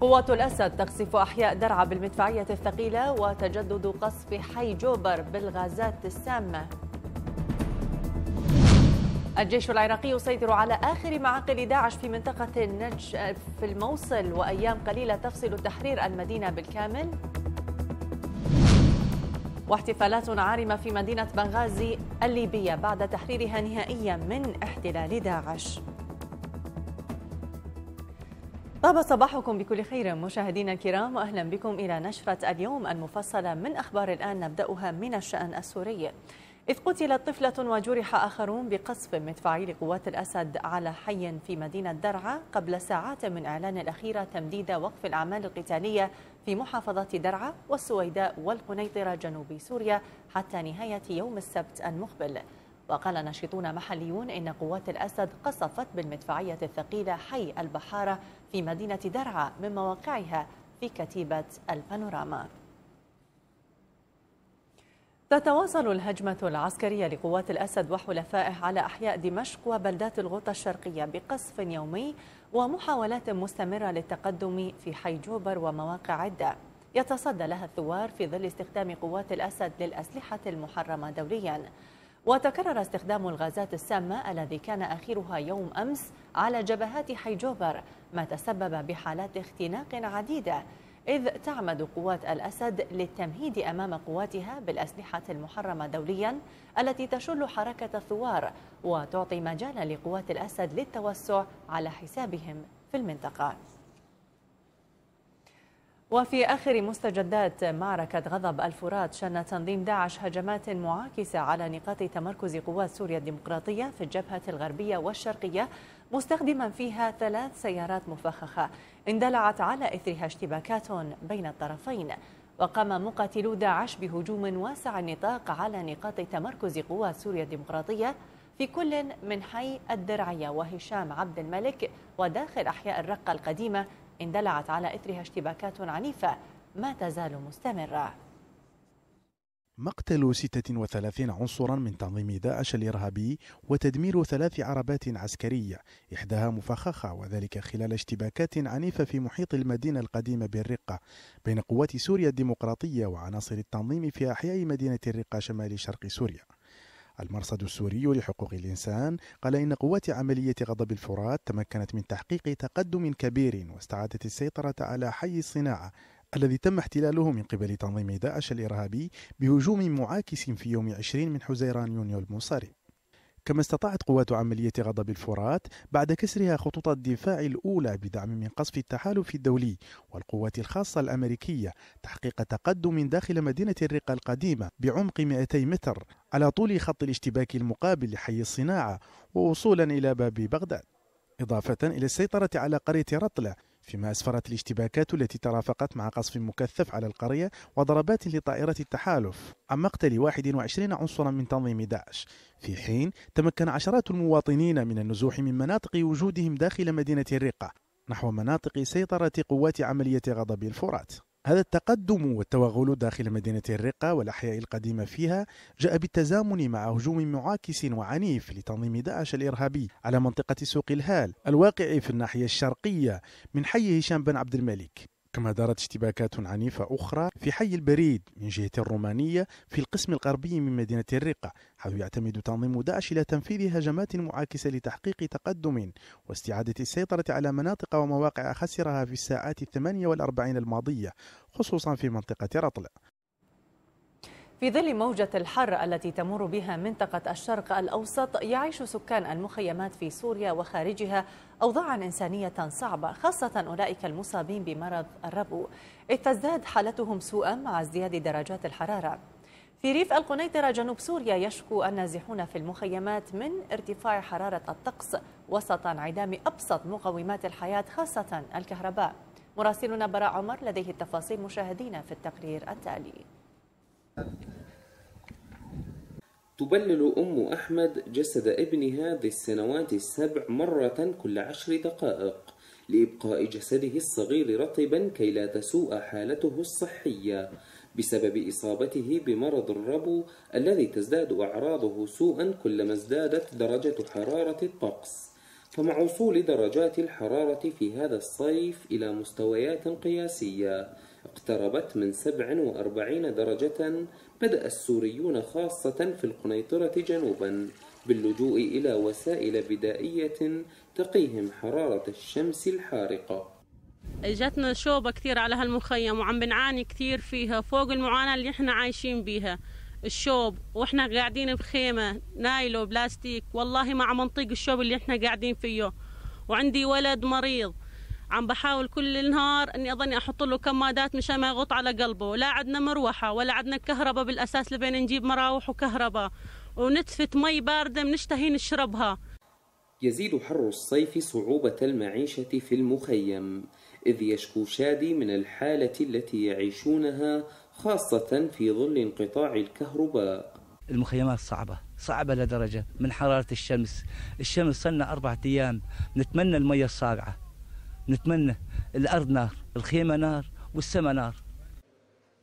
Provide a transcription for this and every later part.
قوات الأسد تقصف أحياء درعا بالمدفعية الثقيلة وتجدد قصف حي جوبر بالغازات السامة الجيش العراقي يسيطر على آخر معاقل داعش في منطقة النجف في الموصل وأيام قليلة تفصل تحرير المدينة بالكامل واحتفالات عارمة في مدينة بنغازي الليبية بعد تحريرها نهائيا من احتلال داعش طاب صباحكم بكل خير مشاهدينا الكرام واهلا بكم الى نشره اليوم المفصله من اخبار الان نبداها من الشان السوري. إذ قتلت طفلة وجرح آخرون بقصف مدفعي لقوات الأسد على حي في مدينة درعا قبل ساعات من إعلان الأخيرة تمديد وقف الأعمال القتالية في محافظة درعا والسويداء والقنيطرة جنوب سوريا حتى نهاية يوم السبت المقبل وقال ناشطون محليون إن قوات الأسد قصفت بالمدفعية الثقيلة حي البحارة في مدينة درعا من مواقعها في كتيبة البانوراما تتواصل الهجمة العسكرية لقوات الأسد وحلفائه على أحياء دمشق وبلدات الغوطة الشرقية بقصف يومي ومحاولات مستمرة للتقدم في حي جوبر ومواقع عدة يتصدى لها الثوار في ظل استخدام قوات الأسد للأسلحة المحرمة دولياً وتكرر استخدام الغازات السامة الذي كان آخرها يوم أمس على جبهات جوبر ما تسبب بحالات اختناق عديدة إذ تعمد قوات الأسد للتمهيد أمام قواتها بالأسلحة المحرمة دوليا التي تشل حركة الثوار وتعطي مجالا لقوات الأسد للتوسع على حسابهم في المنطقة وفي آخر مستجدات معركة غضب الفرات شن تنظيم داعش هجمات معاكسة على نقاط تمركز قوات سوريا الديمقراطية في الجبهة الغربية والشرقية مستخدما فيها ثلاث سيارات مفخخة اندلعت على إثرها اشتباكات بين الطرفين وقام مقاتلو داعش بهجوم واسع النطاق على نقاط تمركز قوات سوريا الديمقراطية في كل من حي الدرعية وهشام عبد الملك وداخل أحياء الرقة القديمة اندلعت على إثرها اشتباكات عنيفة ما تزال مستمرة مقتل 36 عنصرا من تنظيم داعش الإرهابي وتدمير ثلاث عربات عسكرية إحداها مفخخة وذلك خلال اشتباكات عنيفة في محيط المدينة القديمة بالرقة بين قوات سوريا الديمقراطية وعناصر التنظيم في أحياء مدينة الرقة شمال شرق سوريا المرصد السوري لحقوق الإنسان قال إن قوات عملية غضب الفرات تمكنت من تحقيق تقدم كبير واستعادت السيطرة على حي الصناعة الذي تم احتلاله من قبل تنظيم داعش الإرهابي بهجوم معاكس في يوم 20 من حزيران يونيو المنصرم كما استطاعت قوات عملية غضب الفرات بعد كسرها خطوط الدفاع الأولى بدعم من قصف التحالف الدولي والقوات الخاصة الأمريكية تحقيق تقدم داخل مدينة الرقة القديمة بعمق 200 متر على طول خط الاشتباك المقابل لحي الصناعة ووصولا إلى باب بغداد إضافة إلى السيطرة على قرية رطلة فيما أسفرت الاشتباكات التي ترافقت مع قصف مكثف على القرية وضربات لطائرة التحالف عن مقتل 21 عنصرا من تنظيم داعش في حين تمكن عشرات المواطنين من النزوح من مناطق وجودهم داخل مدينة الرقة نحو مناطق سيطرة قوات عملية غضب الفرات هذا التقدم والتوغل داخل مدينة الرقة والأحياء القديمة فيها جاء بالتزامن مع هجوم معاكس وعنيف لتنظيم داعش الإرهابي على منطقة سوق الهال الواقع في الناحية الشرقية من حي هشام بن عبد الملك كما دارت اشتباكات عنيفة أخرى في حي البريد من جهة الرومانية في القسم الغربي من مدينة الرقة حيث يعتمد تنظيم داعش إلى تنفيذ هجمات معاكسة لتحقيق تقدم واستعادة السيطرة على مناطق ومواقع خسرها في الساعات الثمانية والأربعين الماضية خصوصا في منطقة رطلة في ظل موجة الحر التي تمر بها منطقة الشرق الأوسط يعيش سكان المخيمات في سوريا وخارجها أوضاعا إنسانية صعبة خاصة أولئك المصابين بمرض الربو إذ تزداد حالتهم سوءا مع ازدياد درجات الحرارة في ريف القنيطرة جنوب سوريا يشكو النازحون في المخيمات من ارتفاع حرارة الطقس وسط انعدام أبسط مقومات الحياة خاصة الكهرباء مراسلنا براء عمر لديه التفاصيل مشاهدينا في التقرير التالي تبلل أم أحمد جسد ابنها ذي السنوات السبع مرة كل عشر دقائق لإبقاء جسده الصغير رطبا كي لا تسوء حالته الصحية بسبب إصابته بمرض الربو الذي تزداد أعراضه سوءا كلما ازدادت درجة حرارة الطقس فمع وصول درجات الحرارة في هذا الصيف إلى مستويات قياسية اقتربت من 47 درجة بدأ السوريون خاصة في القنيطرة جنوبا باللجوء إلى وسائل بدائية تقيهم حرارة الشمس الحارقة جاتنا شوبة كثير على هالمخيم وعم بنعاني كثير فيها فوق المعاناة اللي احنا عايشين بيها الشوب واحنا قاعدين بخيمة نايلو بلاستيك والله ما عم نطيق الشوب اللي احنا قاعدين فيه وعندي ولد مريض عم بحاول كل النهار اني اضلني احط له كمادات مشان ما يغط على قلبه لا عندنا مروحه ولا عندنا كهرباء بالاساس لبين نجيب مراوح وكهرباء ونتفة مي باردة بنشتهي نشربها يزيد حر الصيف صعوبة المعيشة في المخيم إذ يشكو شادي من الحالة التي يعيشونها خاصة في ظل انقطاع الكهرباء المخيمات صعبة صعبة لدرجة من حرارة الشمس الشمس صلنا أربعة أيام نتمنى المية الصاقعة نتمنى الأرض نار الخيمة نار والسماء نار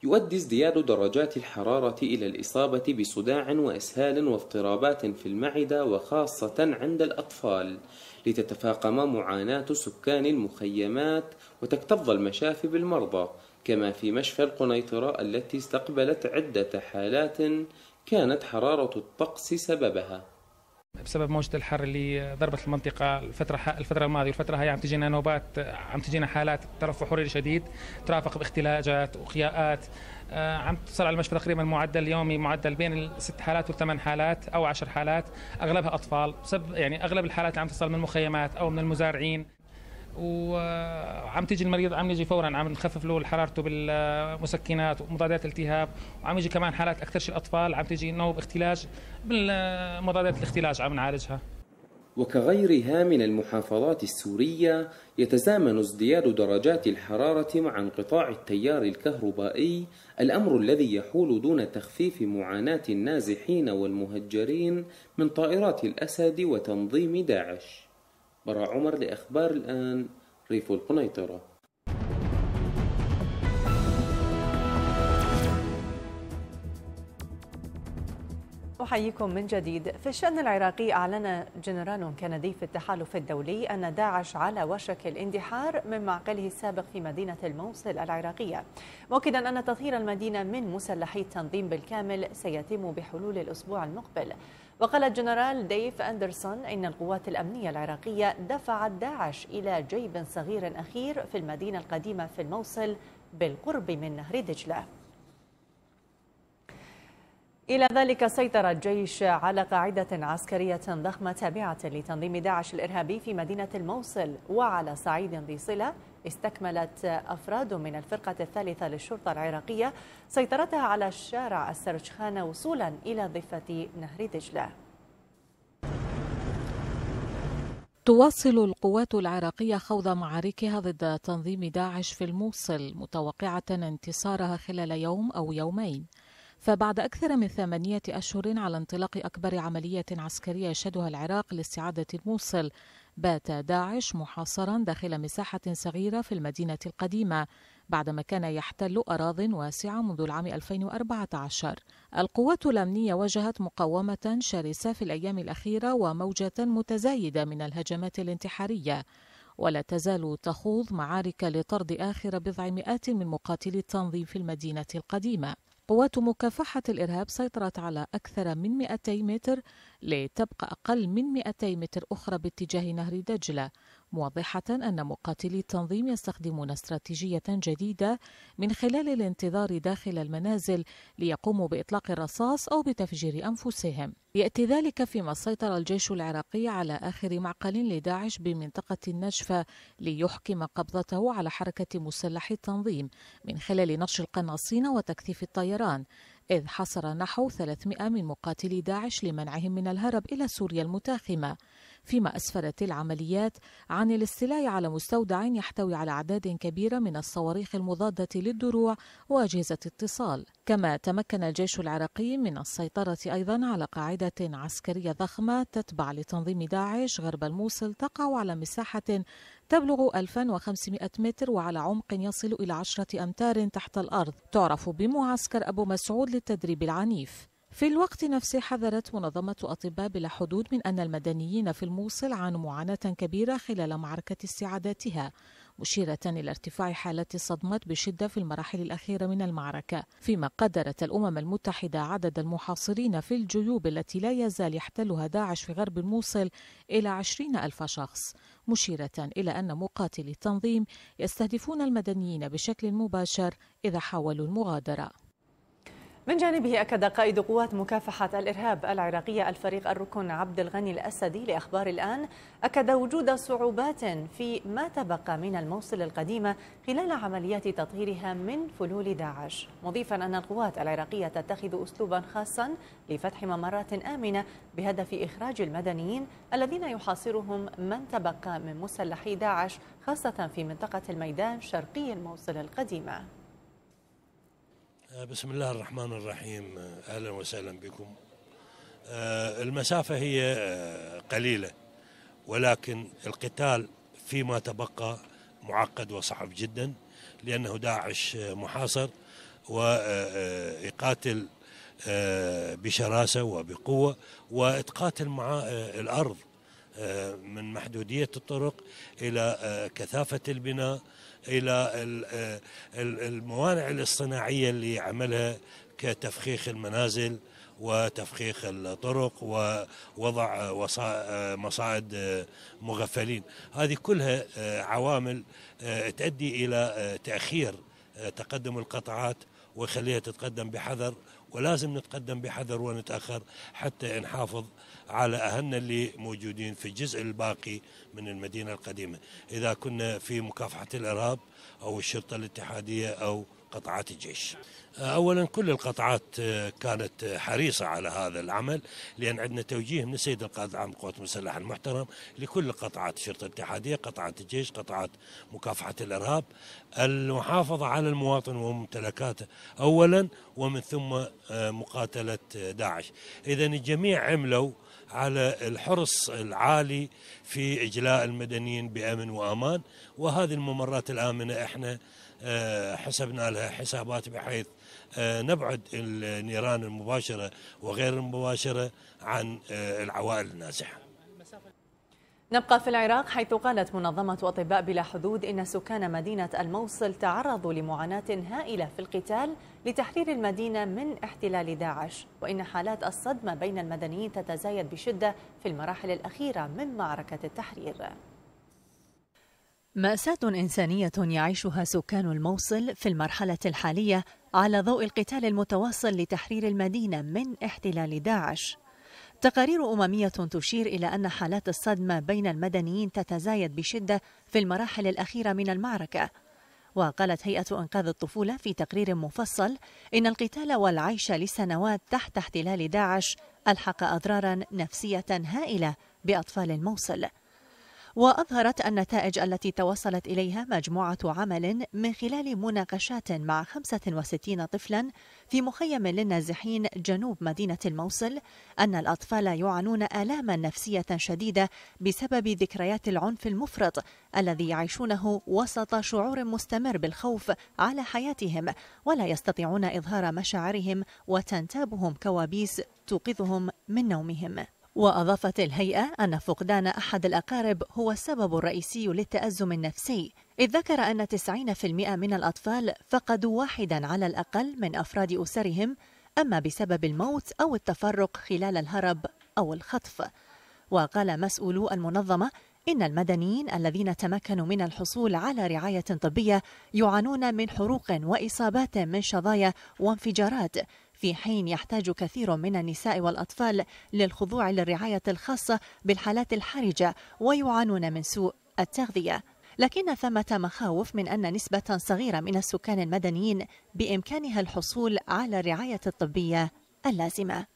يؤدي ازدياد درجات الحرارة إلى الإصابة بصداع وإسهال واضطرابات في المعدة وخاصة عند الأطفال لتتفاقم معاناة سكان المخيمات وتكتظ المشافي بالمرضى كما في مشفى القنيطرة التي استقبلت عدة حالات كانت حرارة الطقس سببها بسبب موجه الحر اللي ضربت المنطقه الفتره الفتره الماضيه والفتره هاي عم تجينا نوبات عم تجينا حالات ترفع حروري شديد ترافق باختلاجات وخياءات آه، عم تصل على المشفى تقريبا معدل يومي معدل بين الست حالات والثمان حالات او عشر حالات اغلبها اطفال بسبب يعني اغلب الحالات عم تصل من المخيمات او من المزارعين وعم تيجي المريض عم يجي فورا عم نخفف له حرارته بالمسكنات ومضادات التهاب وعم يجي كمان حالات اكثر شيء الاطفال عم تيجي نوب اختلاج بالمضادات الاختلاج عم نعالجها وكغيرها من المحافظات السورية يتزامن ازدياد درجات الحرارة مع انقطاع التيار الكهربائي الأمر الذي يحول دون تخفيف معاناة النازحين والمهجرين من طائرات الأسد وتنظيم داعش مر عمر لأخبار الآن ريف القنيطرة أحييكم من جديد في الشأن العراقي أعلن جنرال كندي في التحالف الدولي أن داعش على وشك الاندحار من معقله السابق في مدينة الموصل العراقية مؤكدا أن تطهير المدينة من مسلحي التنظيم بالكامل سيتم بحلول الأسبوع المقبل وقال الجنرال ديف أندرسون إن القوات الأمنية العراقية دفعت داعش إلى جيب صغير أخير في المدينة القديمة في الموصل بالقرب من نهر دجلة إلى ذلك سيطر الجيش على قاعدة عسكرية ضخمة تابعة لتنظيم داعش الإرهابي في مدينة الموصل وعلى صعيد ذي صلة استكملت أفراد من الفرقة الثالثة للشرطة العراقية سيطرتها على شارع السرجخانة وصولا إلى ضفة نهر دجلة تواصل القوات العراقية خوض معاركها ضد تنظيم داعش في الموصل متوقعة انتصارها خلال يوم أو يومين فبعد أكثر من ثمانية أشهر على انطلاق أكبر عملية عسكرية يشهدها العراق لاستعادة الموصل بات داعش محاصرا داخل مساحة صغيرة في المدينة القديمة بعدما كان يحتل أراضٍ واسعة منذ العام 2014. القوات الأمنية واجهت مقاومة شرسة في الأيام الأخيرة وموجة متزايدة من الهجمات الانتحارية. ولا تزال تخوض معارك لطرد آخر بضع مئات من مقاتلي التنظيم في المدينة القديمة. قوات مكافحة الإرهاب سيطرت على أكثر من 200 متر لتبقى أقل من 200 متر أخرى باتجاه نهر دجلة موضحة أن مقاتلي التنظيم يستخدمون استراتيجية جديدة من خلال الانتظار داخل المنازل ليقوموا بإطلاق الرصاص أو بتفجير أنفسهم. يأتي ذلك فيما سيطر الجيش العراقي على آخر معقل لداعش بمنطقة النجفة ليحكم قبضته على حركة مسلحي التنظيم من خلال نشر القناصين وتكثيف الطيران إذ حصر نحو 300 من مقاتلي داعش لمنعهم من الهرب إلى سوريا المتاخمة فيما أسفرت العمليات عن الاستيلاء على مستودع يحتوي على أعداد كبيرة من الصواريخ المضادة للدروع وأجهزة اتصال كما تمكن الجيش العراقي من السيطرة أيضا على قاعدة عسكرية ضخمة تتبع لتنظيم داعش غرب الموصل تقع على مساحة تبلغ 1500 متر وعلى عمق يصل إلى 10 أمتار تحت الأرض تعرف بمعسكر أبو مسعود للتدريب العنيف في الوقت نفسه حذرت منظمة أطباء بلا حدود من أن المدنيين في الموصل عانوا معاناة كبيرة خلال معركة استعاداتها مشيرة إلى ارتفاع حالات الصدمات بشدة في المراحل الأخيرة من المعركة فيما قدرت الأمم المتحدة عدد المحاصرين في الجيوب التي لا يزال يحتلها داعش في غرب الموصل إلى عشرين ألف شخص مشيرة إلى أن مقاتلي التنظيم يستهدفون المدنيين بشكل مباشر إذا حاولوا المغادرة من جانبه أكد قائد قوات مكافحة الإرهاب العراقية الفريق الركن عبد الغني الأسدي لأخبار الآن أكد وجود صعوبات في ما تبقى من الموصل القديمة خلال عمليات تطهيرها من فلول داعش مضيفا أن القوات العراقية تتخذ أسلوبا خاصا لفتح ممرات آمنة بهدف إخراج المدنيين الذين يحاصرهم من تبقى من مسلحي داعش خاصة في منطقة الميدان شرقي الموصل القديمة آه، بسم الله الرحمن الرحيم آه، اهلا وسهلا بكم آه، المسافه هي قليله ولكن القتال فيما تبقى معقد وصعب جدا لانه داعش محاصر ويقاتل بشراسه وبقوه وتقاتل مع الارض من محدوديه الطرق الى كثافه البناء الى آه، الموانع الاصطناعيه اللي عملها كتفخيخ المنازل وتفخيخ الطرق ووضع آه، مصاعد آه، مغفلين هذه كلها عوامل تؤدي الى تاخير تقدم القطعات ويخليها تتقدم بحذر ولازم نتقدم بحذر ونتاخر حتى نحافظ على أهلنا اللي موجودين في الجزء الباقي من المدينة القديمة إذا كنا في مكافحة الإرهاب أو الشرطة الاتحادية أو قطعات الجيش اولا كل القطعات كانت حريصه على هذا العمل لان عندنا توجيه من السيد القائد العام القوات المسلحه المحترم لكل القطعات الشرطه الاتحاديه، قطعات الجيش، قطعات مكافحه الارهاب المحافظه على المواطن وممتلكاته اولا ومن ثم مقاتله داعش، اذا الجميع عملوا على الحرص العالي في إجلاء المدنيين بأمن وأمان وهذه الممرات الآمنة إحنا آه، حسبنا لها حسابات بحيث آه، نبعد النيران المباشرة وغير المباشرة عن آه، العوائل النازحة نبقى في العراق حيث قالت منظمة أطباء بلا حدود إن سكان مدينة الموصل تعرضوا لمعاناة هائلة في القتال لتحرير المدينة من احتلال داعش وإن حالات الصدمة بين المدنيين تتزايد بشدة في المراحل الأخيرة من معركة التحرير مأساة إنسانية يعيشها سكان الموصل في المرحلة الحالية على ضوء القتال المتواصل لتحرير المدينة من احتلال داعش تقارير أممية تشير إلى أن حالات الصدمة بين المدنيين تتزايد بشدة في المراحل الأخيرة من المعركة وقالت هيئة إنقاذ الطفولة في تقرير مفصل إن القتال والعيش لسنوات تحت احتلال داعش ألحق أضرارا نفسية هائلة بأطفال الموصل وأظهرت النتائج التي توصلت إليها مجموعة عمل من خلال مناقشات مع 65 طفلا في مخيم للنازحين جنوب مدينة الموصل أن الأطفال يعانون آلاما نفسية شديدة بسبب ذكريات العنف المفرط الذي يعيشونه وسط شعور مستمر بالخوف على حياتهم ولا يستطيعون إظهار مشاعرهم وتنتابهم كوابيس توقظهم من نومهم وأضافت الهيئة أن فقدان أحد الأقارب هو السبب الرئيسي للتأزم النفسي إذ ذكر أن 90% من الأطفال فقدوا واحدا على الأقل من أفراد أسرهم أما بسبب الموت أو التفرق خلال الهرب أو الخطف وقال مسؤولو المنظمة إن المدنيين الذين تمكنوا من الحصول على رعاية طبية يعانون من حروق وإصابات من شظايا وانفجارات في حين يحتاج كثير من النساء والأطفال للخضوع للرعاية الخاصة بالحالات الحرجة ويعانون من سوء التغذية لكن ثمة مخاوف من أن نسبة صغيرة من السكان المدنيين بإمكانها الحصول على الرعاية الطبية اللازمة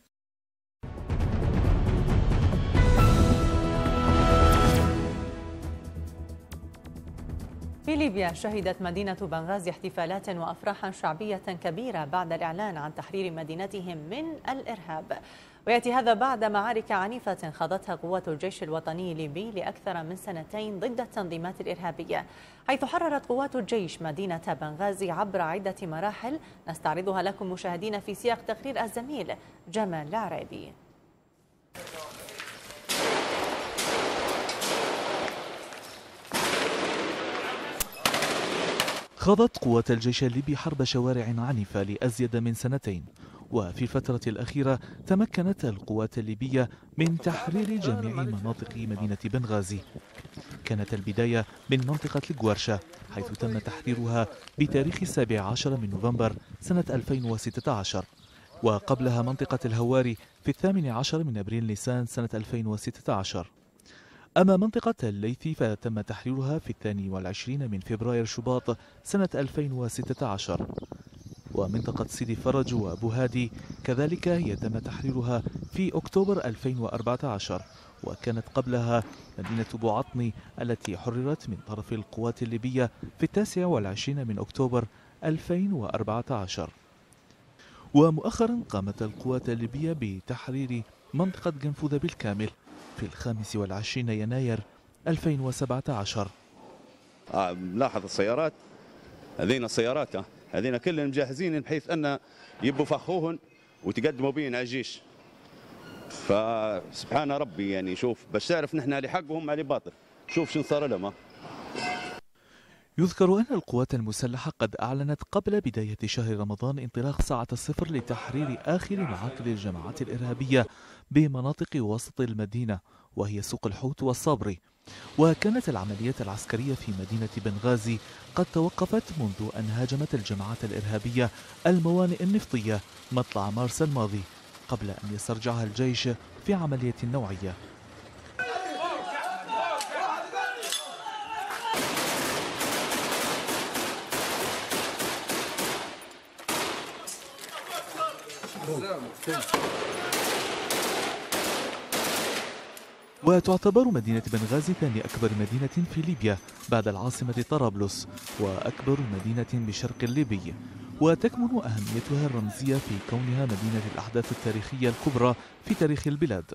في ليبيا شهدت مدينة بنغازي احتفالات وأفراحا شعبية كبيرة بعد الإعلان عن تحرير مدينتهم من الإرهاب ويأتي هذا بعد معارك عنيفة خاضتها قوات الجيش الوطني الليبي لأكثر من سنتين ضد التنظيمات الإرهابية حيث حررت قوات الجيش مدينة بنغازي عبر عدة مراحل نستعرضها لكم مشاهدين في سياق تقرير الزميل جمال العربي خاضت قوات الجيش الليبي حرب شوارع عنيفة لأزيد من سنتين وفي الفترة الأخيرة تمكنت القوات الليبية من تحرير جميع مناطق مدينة بنغازي كانت البداية من منطقة الجوارشة حيث تم تحريرها بتاريخ السابع عشر من نوفمبر سنة 2016 وقبلها منطقة الهواري في الثامن عشر من أبريل نيسان سنة 2016 أما منطقة الليث فتم تحريرها في الثاني والعشرين من فبراير شباط سنة 2016 ومنطقة سيدي فرج وأبو هادي كذلك هي تم تحريرها في أكتوبر 2014 وكانت قبلها مدينة بوعطني التي حررت من طرف القوات الليبية في التاسع والعشرين من أكتوبر 2014 ومؤخرا قامت القوات الليبية بتحرير منطقة جنفوذة بالكامل في الخامس والعشرين يناير 2017 آه ملاحظ السيارات هذين السيارات آه، هذين كلهم مجهزين بحيث أن يبوا فخوهن وتقدموا بين على الجيش فسبحان ربي يعني شوف باش تعرف نحن اللي حق وهم باطل شوف شو صار لهم آه. يذكر أن القوات المسلحة قد أعلنت قبل بداية شهر رمضان انطلاق ساعة الصفر لتحرير آخر معاقل الجماعات الإرهابية بمناطق وسط المدينة وهي سوق الحوت والصبري وكانت العملية العسكرية في مدينة بنغازي قد توقفت منذ أن هاجمت الجماعات الإرهابية الموانئ النفطية مطلع مارس الماضي قبل أن يسترجعها الجيش في عملية نوعية وتعتبر مدينة بنغازي ثاني أكبر مدينة في ليبيا بعد العاصمة طرابلس وأكبر مدينة بشرق الليبي وتكمن أهميتها الرمزية في كونها مدينة الأحداث التاريخية الكبرى في تاريخ البلاد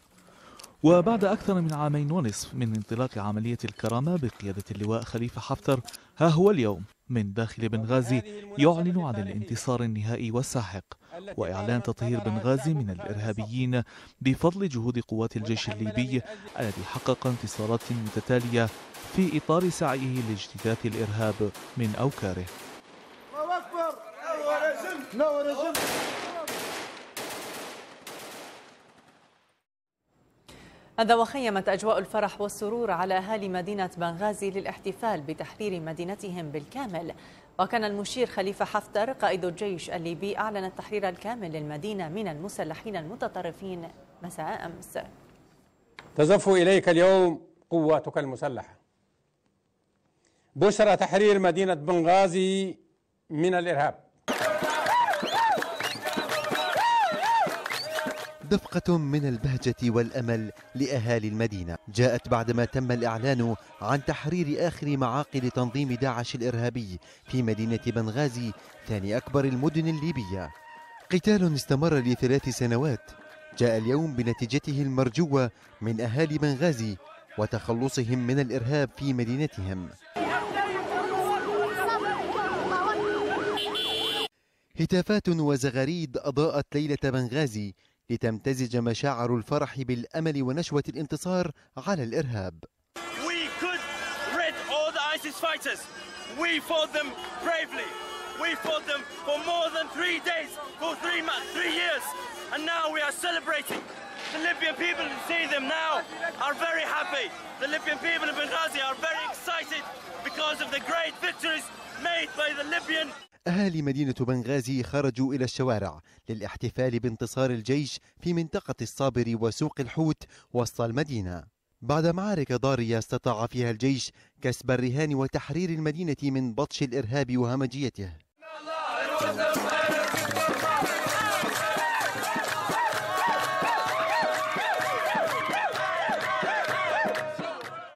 وبعد أكثر من عامين ونصف من انطلاق عملية الكرامة بقيادة اللواء خليفة حفتر ها هو اليوم من داخل بنغازي يعلن عن الانتصار النهائي والساحق وإعلان تطهير بنغازي من الإرهابيين بفضل جهود قوات الجيش الليبي الذي حقق انتصارات متتالية في إطار سعيه لاجتثاث الإرهاب من أوكاره هذا وخيمت أجواء الفرح والسرور على أهالي مدينة بنغازي للاحتفال بتحرير مدينتهم بالكامل وكان المشير خليفة حفتر قائد الجيش الليبي أعلن التحرير الكامل للمدينة من المسلحين المتطرفين مساء أمس تزف إليك اليوم قواتك المسلحة بشرى تحرير مدينة بنغازي من الإرهاب دفقة من البهجة والأمل لأهالي المدينة جاءت بعدما تم الإعلان عن تحرير آخر معاقل تنظيم داعش الإرهابي في مدينة بنغازي ثاني أكبر المدن الليبية قتال استمر لثلاث سنوات جاء اليوم بنتيجته المرجوة من أهالي بنغازي وتخلصهم من الإرهاب في مدينتهم هتافات وزغاريد أضاءت ليلة بنغازي لتمتزج مشاعر الفرح بالأمل ونشوة الانتصار على الإرهاب We fought them bravely. We fought them for more than three days, for three months, three years. And now we are celebrating. The Libyan people who see them now are very happy. The Libyan people in Benghazi are very excited because of the great victories made by the Libyan أهالي مدينة بنغازي خرجوا إلى الشوارع للاحتفال بانتصار الجيش في منطقة الصابر وسوق الحوت وسط المدينة بعد معارك ضارية استطاع فيها الجيش كسب الرهان وتحرير المدينة من بطش الإرهاب وهمجيته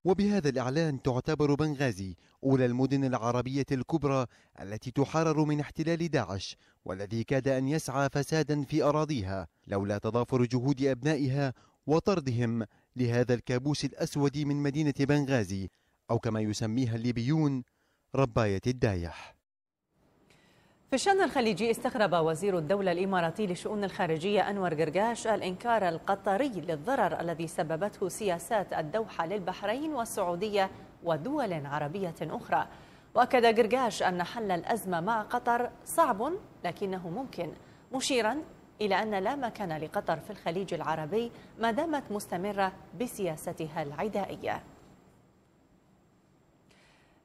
وبهذا الإعلان تعتبر بنغازي أولى المدن العربية الكبرى التي تحرر من احتلال داعش والذي كاد أن يسعى فسادا في أراضيها لولا تضافر جهود أبنائها وطردهم لهذا الكابوس الأسود من مدينة بنغازي أو كما يسميها الليبيون رباية الدايح في الشأن الخليجي استغرب وزير الدولة الإماراتي لشؤون الخارجية أنور قرقاش الإنكار القطري للضرر الذي سببته سياسات الدوحة للبحرين والسعودية ودول عربية أخرى وأكد قرقاش أن حل الأزمة مع قطر صعب لكنه ممكن مشيرا إلى أن لا مكان لقطر في الخليج العربي ما دامت مستمرة بسياستها العدائية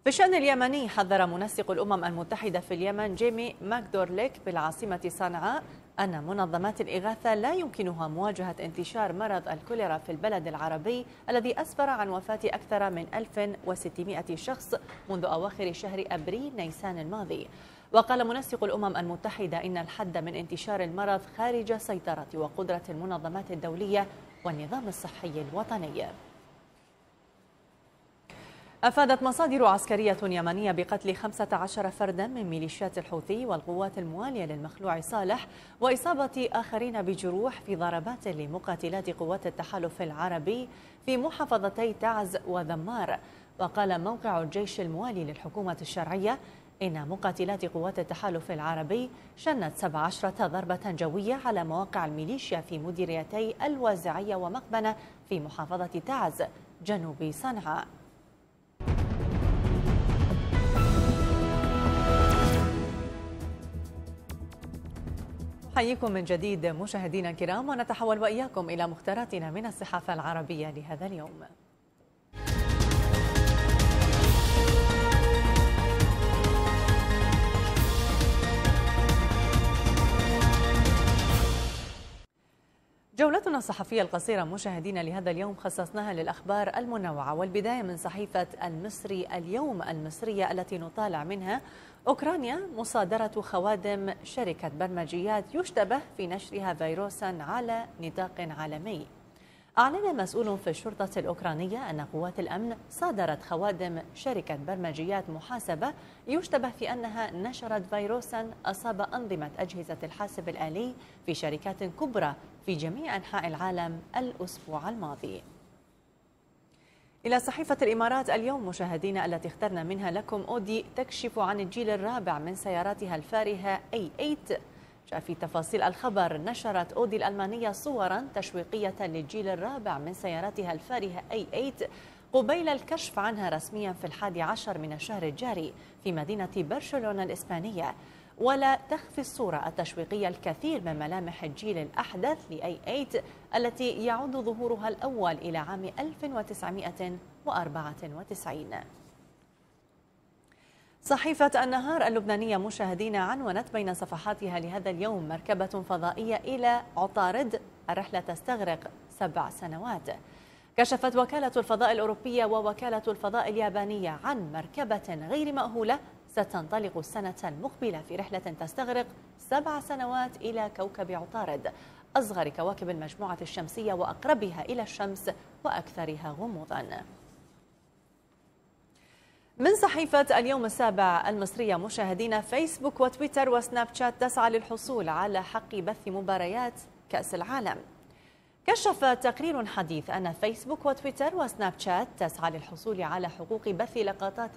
بشأن اليمني حذر منسق الأمم المتحدة في اليمن جيمي ماكدورليك بالعاصمة صنعاء أن منظمات الإغاثة لا يمكنها مواجهة انتشار مرض الكوليرا في البلد العربي الذي أسفر عن وفاة أكثر من 1600 شخص منذ أواخر شهر أبريل نيسان الماضي وقال منسق الأمم المتحدة إن الحد من انتشار المرض خارج سيطرة وقدرة المنظمات الدولية والنظام الصحي الوطني أفادت مصادر عسكرية يمنية بقتل 15 فردا من ميليشيات الحوثي والقوات الموالية للمخلوع صالح وإصابة آخرين بجروح في ضربات لمقاتلات قوات التحالف العربي في محافظتي تعز وذمار وقال موقع الجيش الموالي للحكومة الشرعية إن مقاتلات قوات التحالف العربي شنت 17 ضربة جوية على مواقع الميليشيا في مديريتي الوازعية ومقبنة في محافظة تعز جنوب صنعاء حييكم من جديد مشاهدينا الكرام ونتحول وإياكم إلى مختاراتنا من الصحافة العربية لهذا اليوم جولتنا الصحفية القصيرة مشاهدينا لهذا اليوم خصصناها للأخبار المنوعة والبداية من صحيفة المصري اليوم المصرية التي نطالع منها أوكرانيا مصادرة خوادم شركة برمجيات يشتبه في نشرها فيروسا على نطاق عالمي أعلن مسؤول في الشرطة الأوكرانية أن قوات الأمن صادرت خوادم شركة برمجيات محاسبة يشتبه في أنها نشرت فيروسا أصاب أنظمة أجهزة الحاسب الآلي في شركات كبرى في جميع أنحاء العالم الأسبوع الماضي إلى صحيفة الإمارات اليوم مشاهدينا التي اخترنا منها لكم أودي تكشف عن الجيل الرابع من سياراتها الفارهة A8 جاء في تفاصيل الخبر نشرت أودي الألمانية صورا تشويقية للجيل الرابع من سياراتها الفارهة A8 قبيل الكشف عنها رسميا في الحادي عشر من الشهر الجاري في مدينة برشلونة الإسبانية ولا تخفي الصورة التشويقية الكثير من ملامح الجيل الأحدث لأي 8 التي يعود ظهورها الأول إلى عام 1994 صحيفة النهار اللبنانية مشاهدين عنونت بين صفحاتها لهذا اليوم مركبة فضائية إلى عطارد الرحلة تستغرق سبع سنوات كشفت وكالة الفضاء الأوروبية ووكالة الفضاء اليابانية عن مركبة غير مأهولة ستنطلق السنة المقبلة في رحلة تستغرق سبع سنوات إلى كوكب عطارد أصغر كواكب المجموعة الشمسية وأقربها إلى الشمس وأكثرها غموضاً من صحيفة اليوم السابع المصرية مشاهدينا فيسبوك وتويتر وسناب شات تسعى للحصول على حق بث مباريات كأس العالم كشف تقرير حديث أن فيسبوك وتويتر وسناب شات تسعى للحصول على حقوق بث لقطات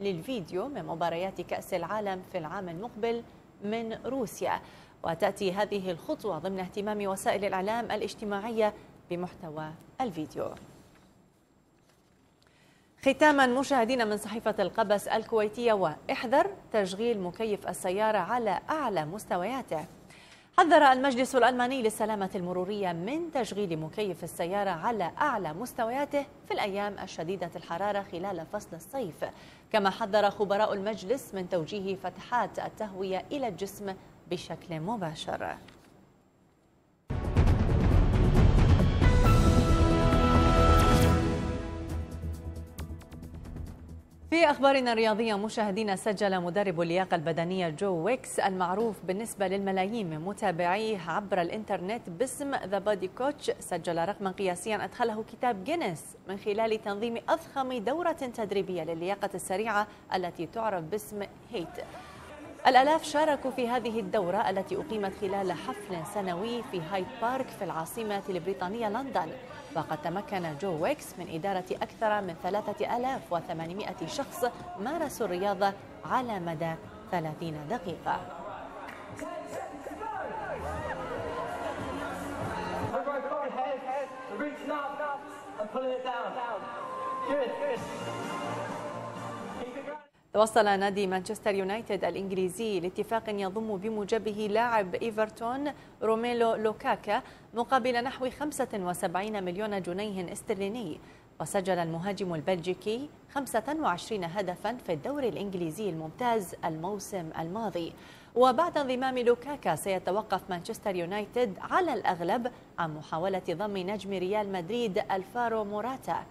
للفيديو من مباريات كأس العالم في العام المقبل من روسيا وتأتي هذه الخطوة ضمن اهتمام وسائل الإعلام الاجتماعية بمحتوى الفيديو ختاما مشاهدينا من صحيفة القبس الكويتية واحذر تشغيل مكيف السيارة على أعلى مستوياته حذر المجلس الألماني للسلامة المرورية من تشغيل مكيف السيارة على أعلى مستوياته في الأيام الشديدة الحرارة خلال فصل الصيف كما حذر خبراء المجلس من توجيه فتحات التهوية إلى الجسم بشكل مباشر في أخبارنا الرياضية مشاهدينا سجل مدرب اللياقة البدنية جو ويكس المعروف بالنسبة للملايين من متابعيه عبر الإنترنت باسم ذا بادي كوتش سجل رقما قياسيا أدخله كتاب جينيس من خلال تنظيم أضخم دورة تدريبية للياقة السريعة التي تعرف باسم هيت الألاف شاركوا في هذه الدورة التي أقيمت خلال حفل سنوي في هايد بارك في العاصمة البريطانية لندن وقد تمكن جو ويكس من إدارة أكثر من 3800 شخص مارسوا الرياضة على مدى 30 دقيقة Reach and pull it down. Good, good. توصل نادي مانشستر يونايتد الإنجليزي لاتفاق يضم بموجبه لاعب إيفرتون روميلو لوكاكا مقابل نحو 75 مليون جنيه استرليني وسجل المهاجم البلجيكي 25 هدفا في الدوري الإنجليزي الممتاز الموسم الماضي وبعد انضمام لوكاكا سيتوقف مانشستر يونايتد على الأغلب عن محاولة ضم نجم ريال مدريد الفارو موراتا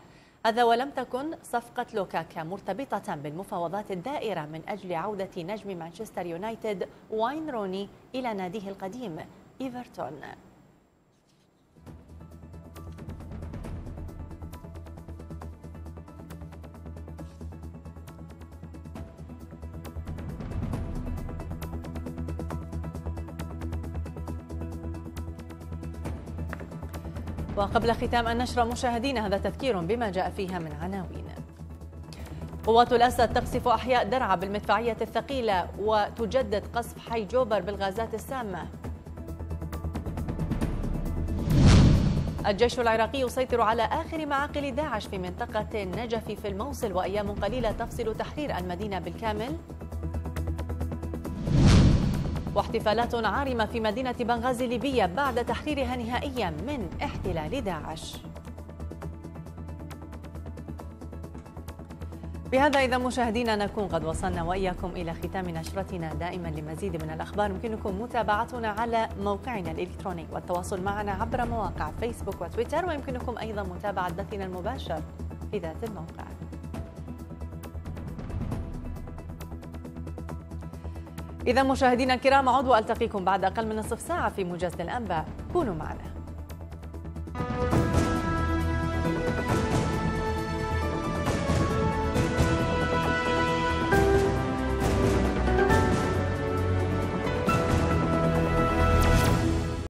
هذا ولم تكن صفقة لوكاكا مرتبطة بالمفاوضات الدائرة من أجل عودة نجم مانشستر يونايتد واين روني إلى ناديه القديم إيفرتون وقبل ختام النشرة مشاهدينا هذا تذكير بما جاء فيها من عناوين قوات الأسد تقصف أحياء درعا بالمدفعية الثقيلة وتجدد قصف حي جوبر بالغازات السامة الجيش العراقي يسيطر على آخر معاقل داعش في منطقة النجف في الموصل وأيام قليلة تفصل تحرير المدينة بالكامل واحتفالات عارمة في مدينة بنغازي الليبية بعد تحريرها نهائيا من احتلال داعش بهذا إذا مشاهدينا نكون قد وصلنا وإياكم إلى ختام نشرتنا دائما لمزيد من الأخبار يمكنكم متابعتنا على موقعنا الإلكتروني والتواصل معنا عبر مواقع فيسبوك وتويتر ويمكنكم أيضا متابعة بثنا المباشر في ذات الموقع إذا مشاهدينا الكرام أعود ألتقيكم بعد أقل من نصف ساعة في موجز الأنباء كونوا معنا